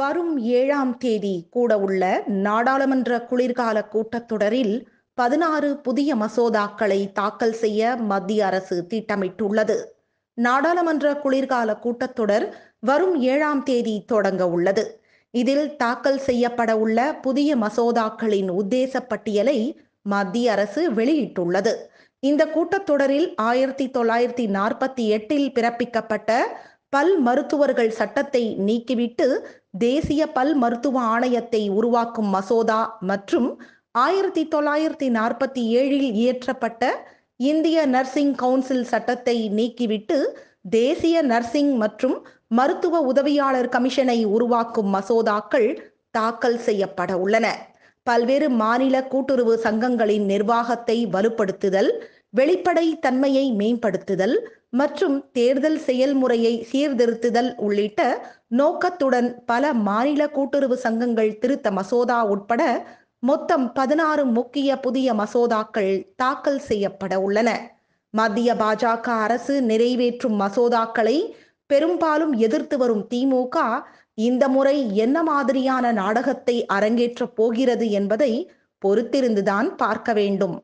வரும் ஏழாம் தேதி கூட உள்ள நாடாளுமன்ற குளிர்கால கூட்டத்தொடரில் பதினாறு புதிய மசோதாக்களை தாக்கல் செய்ய மத்திய அரசு திட்டமிட்டுள்ளது நாடாளுமன்ற குளிர்கால கூட்டத்தொடர் வரும் ஏழாம் தேதி தொடங்க உள்ளது இதில் தாக்கல் செய்யப்பட உள்ள புதிய மசோதாக்களின் உத்தேச பட்டியலை மத்திய அரசு வெளியிட்டுள்ளது இந்த கூட்டத்தொடரில் ஆயிரத்தி தொள்ளாயிரத்தி நாற்பத்தி எட்டில் பிறப்பிக்கப்பட்ட பல் மருத்துவர்கள் சட்டத்தை நீக்கிவிட்டு தேசிய பல் மருத்துவ ஆணையத்தை உருவாக்கும் மசோதா மற்றும் ஆயிரத்தி தொள்ளாயிரத்தி நாற்பத்தி ஏழில் இயற்றப்பட்ட இந்திய நர்சிங் கவுன்சில் சட்டத்தை நீக்கிவிட்டு தேசிய நர்சிங் மற்றும் மருத்துவ உதவியாளர் கமிஷனை உருவாக்கும் மசோதாக்கள் தாக்கல் செய்யப்பட உள்ளன பல்வேறு மாநில கூட்டுறவு சங்கங்களின் நிர்வாகத்தை வலுப்படுத்துதல் வெளிப்படை தன்மையை மேம்படுத்துதல் மற்றும் தேர்தல் செயல்முறையை சீர்திருத்துதல் உள்ளிட்ட நோக்கத்துடன் பல மாநில கூட்டுறவு சங்கங்கள் திருத்த மசோதா உட்பட மொத்தம் பதினாறு முக்கிய புதிய மசோதாக்கள் தாக்கல் செய்யப்பட உள்ளன மத்திய பாஜக அரசு நிறைவேற்றும் மசோதாக்களை பெரும்பாலும் எதிர்த்து வரும் திமுக இந்த முறை என்ன மாதிரியான நாடகத்தை அரங்கேற்றப் போகிறது என்பதை பொறுத்திருந்துதான் பார்க்க வேண்டும்